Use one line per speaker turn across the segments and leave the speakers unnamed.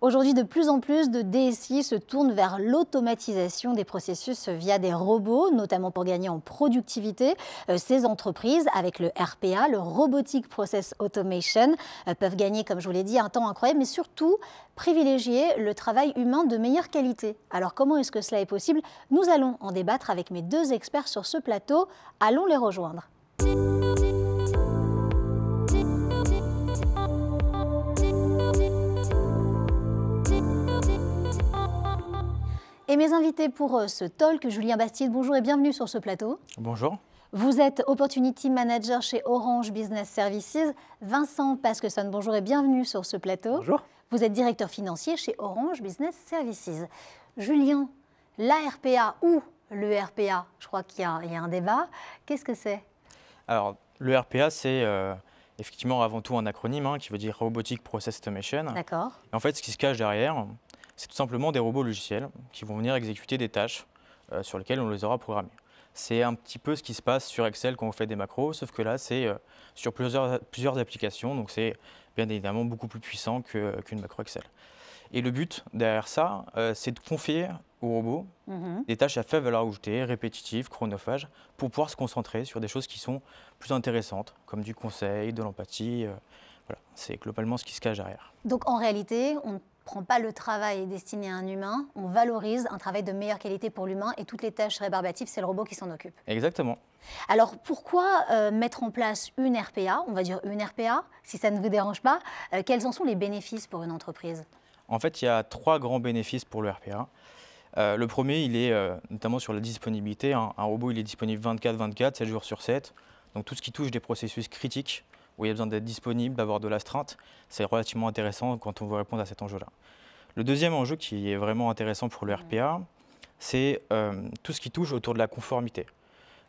Aujourd'hui, de plus en plus de DSI se tournent vers l'automatisation des processus via des robots, notamment pour gagner en productivité. Euh, ces entreprises, avec le RPA, le Robotic Process Automation, euh, peuvent gagner, comme je vous l'ai dit, un temps incroyable, mais surtout privilégier le travail humain de meilleure qualité. Alors comment est-ce que cela est possible Nous allons en débattre avec mes deux experts sur ce plateau. Allons les rejoindre. et mes invités pour euh, ce talk. Julien Bastide, bonjour et bienvenue sur ce plateau. Bonjour. Vous êtes Opportunity Manager chez Orange Business Services. Vincent Pasqueson, bonjour et bienvenue sur ce plateau. Bonjour. Vous êtes directeur financier chez Orange Business Services. Julien, la RPA ou le RPA Je crois qu'il y, a un débat. Qu'est-ce que c'est
Alors, le RPA, c'est euh, effectivement avant tout un acronyme hein, qui veut dire Robotic Process Automation. D'accord. En fait, ce qui se cache derrière, c'est tout simplement des robots logiciels qui vont venir exécuter des tâches euh, sur lesquelles on les aura programmés. C'est un petit peu ce qui se passe sur Excel quand on fait des macros, sauf que là, c'est euh, sur plusieurs, plusieurs applications, donc c'est bien évidemment beaucoup plus puissant qu'une macro Excel. Et le but derrière ça, euh, c'est de confier aux robots mhm. des tâches à faible valeur ajoutée, répétitives, chronophages, pour pouvoir se concentrer sur des choses qui sont plus intéressantes, comme du conseil, de l'empathie. voilà, c'est globalement ce qui se cache derrière.
Donc en réalité, on prend pas le travail destiné à un humain, on valorise un travail de meilleure qualité pour l'humain et toutes les tâches rébarbatives, c'est le robot qui s'en occupe. Exactement. Alors pourquoi euh, mettre en place une RPA, on va dire une RPA, si ça ne vous dérange pas euh, Quels en sont les bénéfices pour une entreprise
En fait, il y a trois grands bénéfices pour le RPA. Euh, le premier, il est notamment sur la disponibilité. Un robot, il est disponible 24-24, 7 jours sur 7. Donc tout ce qui touche des processus critiques, où il y a besoin d'être disponible, d'avoir de l'astreinte, c'est relativement intéressant quand on veut répondre à cet enjeu-là. Le deuxième enjeu qui est vraiment intéressant pour le RPA, c'est euh, tout ce qui touche autour de la conformité.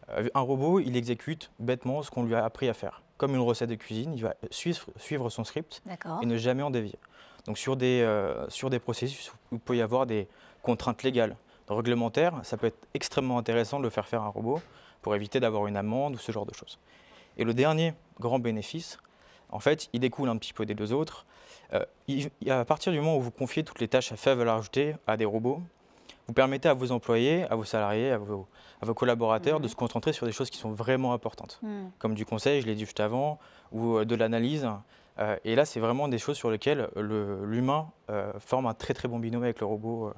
Euh, un robot, il exécute bêtement ce qu'on lui a appris à faire. Comme une recette de cuisine, il va suivre, suivre son script et ne jamais en dévier. Donc sur des, processus sur des processus, il peut y avoir des contraintes légales, réglementaires, ça peut être extrêmement intéressant de le faire faire à un robot pour éviter d'avoir une amende ou ce genre de choses. Et le dernier grand bénéfice, en fait, il découle un petit peu des deux autres. Euh, à partir du moment où vous confiez toutes les tâches à faible valeur ajoutée à des robots, vous permettez à vos employés, à vos salariés, à vos, collaborateurs de se concentrer sur des choses qui sont vraiment importantes, hmm. comme du conseil, je l'ai dit juste avant, ou euh, de l'analyse. Euh, et là, c'est vraiment des choses sur lesquelles l'humain forme un très très bon binôme avec le robot.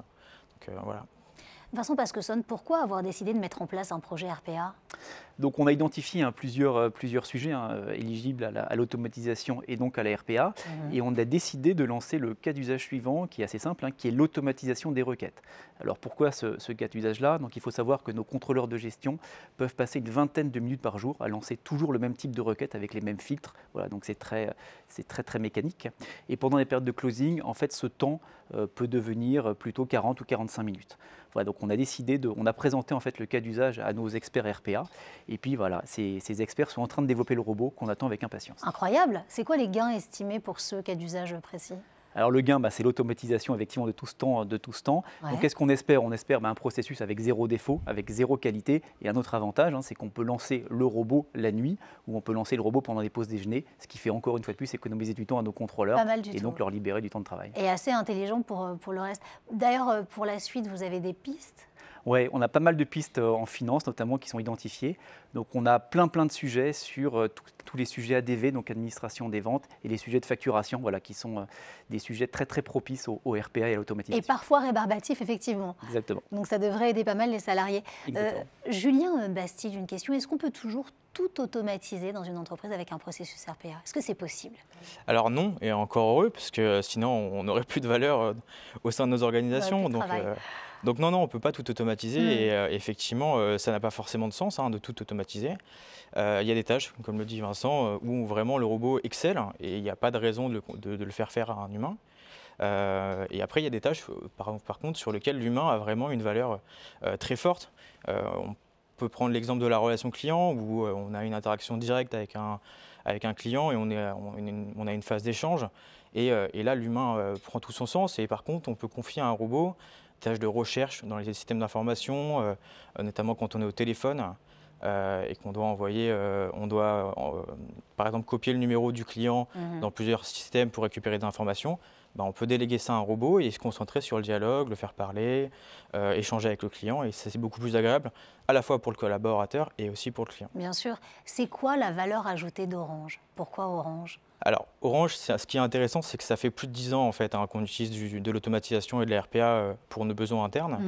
Vincent Pasqueson, pourquoi avoir décidé de mettre en place un projet RPA
donc on a identifié hein, euh, plusieurs, sujets hein, euh, éligibles à l'automatisation et donc à la RPA. Mhm. Et on a décidé de lancer le cas d'usage suivant, qui est assez simple, hein, qui est l'automatisation des requêtes. Alors pourquoi ce, cas d'usage-là Donc il faut savoir que nos contrôleurs de gestion peuvent passer une vingtaine de minutes par jour à lancer toujours le même type de requête avec les mêmes filtres. Voilà, donc c'est très, très, mécanique. Et pendant les périodes de closing, en fait, ce temps euh, peut devenir plutôt 40 ou 45 minutes. Voilà, donc on a décidé de, on a présenté en fait le cas d'usage à nos experts RPA et puis voilà, ces, experts sont en train de développer le robot qu'on attend avec impatience.
Incroyable C'est quoi les gains estimés pour ceux qui cas d'usage précis
alors le gain, bah, c'est l'automatisation effectivement de tout ce temps. De tout temps. Donc qu'est-ce qu'on espère On espère bah, un processus avec zéro défaut, avec zéro qualité. Et un autre avantage, hein, c'est qu'on peut lancer le robot la nuit ou on peut lancer le robot pendant les pauses déjeuner, ce qui fait encore une fois de plus économiser du temps à nos contrôleurs et donc leur libérer du temps de travail. Et
assez intelligent pour, euh, pour le reste. D'ailleurs, euh, pour la suite, vous avez des pistes
oui, on a pas mal de pistes euh, en finance, notamment, qui sont identifiées. Donc, on a plein, plein de sujets sur euh, tous les sujets ADV, donc administration des ventes, et les sujets de facturation, voilà, qui sont euh, des sujets très, très propices au, RPA et à l'automatisation. Et
parfois rébarbatifs, effectivement. Exactement. Donc, ça devrait aider pas mal les salariés. Julien euh, Bastille, une question. Est-ce qu'on peut toujours tout automatiser dans une entreprise avec un processus RPA Est-ce que c'est possible
Alors non, et encore heureux, parce que euh, sinon on n'aurait plus de valeur euh, au sein de nos organisations. donc, donc, non, non, on ne peut pas tout automatiser, hmm. et effectivement, ça n'a pas forcément de sens hein, de tout automatiser. Il y a des tâches, comme le dit Vincent, où vraiment le robot excelle, et il n'y a pas de raison de le, faire faire à un humain. et après, il y a des tâches, par, contre, sur lesquelles l'humain a vraiment une valeur très forte peut prendre l'exemple de la relation client où euh, on a une interaction directe avec un, avec un client et on, euh, a une phase d'échange. Et, euh, là, l'humain prend tout son sens. Et par contre, on peut confier à un robot tâches de recherche dans les systèmes d'information, notamment quand on est au téléphone. Euh, et qu'on doit envoyer, euh, on doit euh, par exemple copier le numéro du client mhm. dans plusieurs systèmes pour récupérer des informations, bah, on peut déléguer ça à un robot et se concentrer sur le dialogue, le faire parler, échanger avec le client. Et c'est beaucoup plus agréable à la fois pour le collaborateur et aussi pour le client.
Bien sûr. C'est quoi la valeur ajoutée d'Orange Pourquoi Orange
alors, Orange, ce qui est intéressant, c'est que ça fait plus de 10 ans en fait, hein, qu'on utilise de l'automatisation et de la RPA pour nos besoins internes.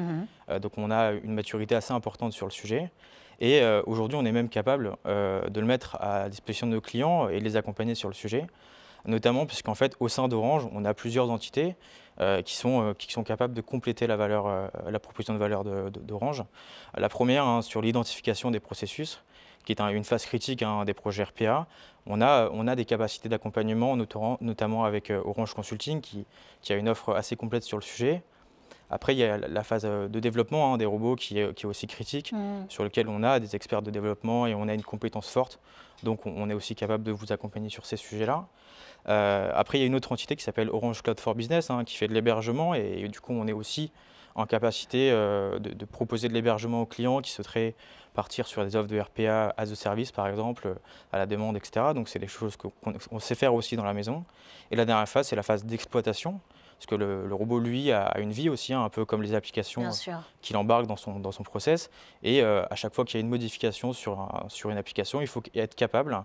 Mhm. donc, on a une maturité assez importante sur le sujet. Et euh, aujourd'hui, on est même capable euh, de le mettre à disposition de nos clients et de les accompagner sur le sujet, notamment puisqu'en fait, au sein d'Orange, on a plusieurs entités euh, qui, sont, qui sont capables de compléter la, valeur, la proposition de valeur d'Orange. La première, hein, sur l'identification des processus, qui est une phase critique hein, des projets RPA. On a, on a des capacités d'accompagnement, notamment avec Orange Consulting, qui, a une offre assez complète sur le sujet. Après, il y a la phase euh, de développement hein, des robots euh, qui est, aussi critique, mm. sur lequel on a des experts de développement et on a une compétence forte. Donc, on est aussi capable de vous accompagner sur ces sujets-là. Euh, après, il y a une autre entité qui s'appelle Orange Cloud for Business, hein, qui fait de l'hébergement. et, du coup, on est aussi en capacité euh, de, proposer de l'hébergement aux clients qui souhaiteraient partir sur des offres de RPA as a service, par exemple, euh, à la demande, etc. Donc, c'est des choses qu'on sait faire aussi dans la maison. Et la dernière phase, c'est la phase d'exploitation, parce que le, robot, lui, a une vie aussi, hein, un peu comme les applications euh, qu'il embarque dans son, dans son process. Et à chaque fois qu'il y a une modification sur, sur une application, il faut être capable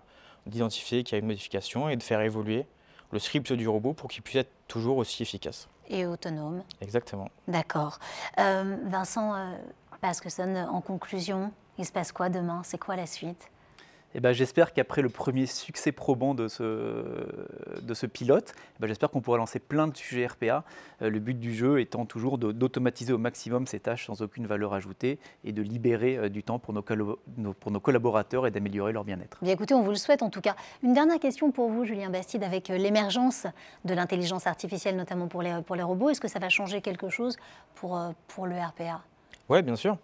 d'identifier qu'il y a une modification et de faire évoluer le script du robot pour qu'il puisse être toujours aussi efficace
et autonome. Exactement. D'accord. Euh, Vincent euh, ça, en conclusion, il se passe quoi demain C'est quoi la suite
eh ben, j'espère qu'après le premier succès probant de ce, de ce pilote, eh ben, j'espère qu'on pourra lancer plein de sujets RPA, euh, le but du jeu étant toujours d'automatiser au maximum ces tâches sans aucune valeur ajoutée et de libérer euh, du temps pour nos, pour nos collaborateurs et d'améliorer leur bien-être.
Bien écoutez, on vous le souhaite en tout cas. Une dernière question pour vous, Julien Bastide, avec euh, l'émergence de l'intelligence artificielle, notamment pour les, pour les robots, est-ce que ça va changer quelque chose pour, pour le RPA
Oui, bien sûr.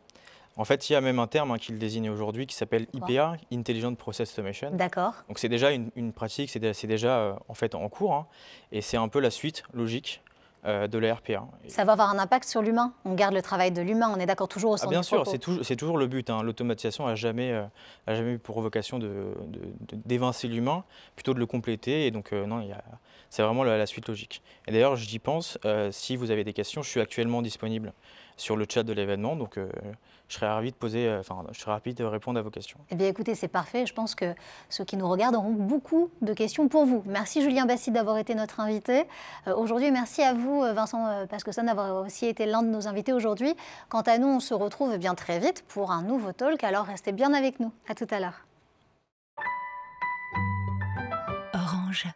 En fait, il y a même un terme hein, qui le désigne aujourd'hui qui s'appelle IPA, Intelligent Process Automation. D'accord. Donc c'est déjà une, pratique, c'est déjà, euh, en fait en cours, hein. et c'est un peu la suite logique euh, de la RPA.
Ça va avoir un impact sur l'humain. On garde le travail de l'humain, on est d'accord toujours au centre ah, Bien sûr,
c'est toujours, le but. Hein. L'automatisation n'a jamais, euh, a jamais eu pour vocation de, de, l'humain, plutôt de le compléter. Et donc non, c'est vraiment la, la, suite logique. Et d'ailleurs, j'y pense. si vous avez des questions, je suis actuellement disponible sur le chat de l'événement. Donc, euh, je serais ravi de poser, euh, enfin, je serais rapide de répondre à vos questions.
Eh bien, écoutez, c'est parfait. Je pense que ceux qui nous regardent auront beaucoup de questions pour vous. Merci Julien Bassi d'avoir été notre invité euh, aujourd'hui. Merci à vous, Vincent Pasqueson, d'avoir aussi été l'un de nos invités aujourd'hui. Quant à nous, on se retrouve bien très vite pour un nouveau talk. Alors, restez bien avec nous. À tout à l'heure. Orange.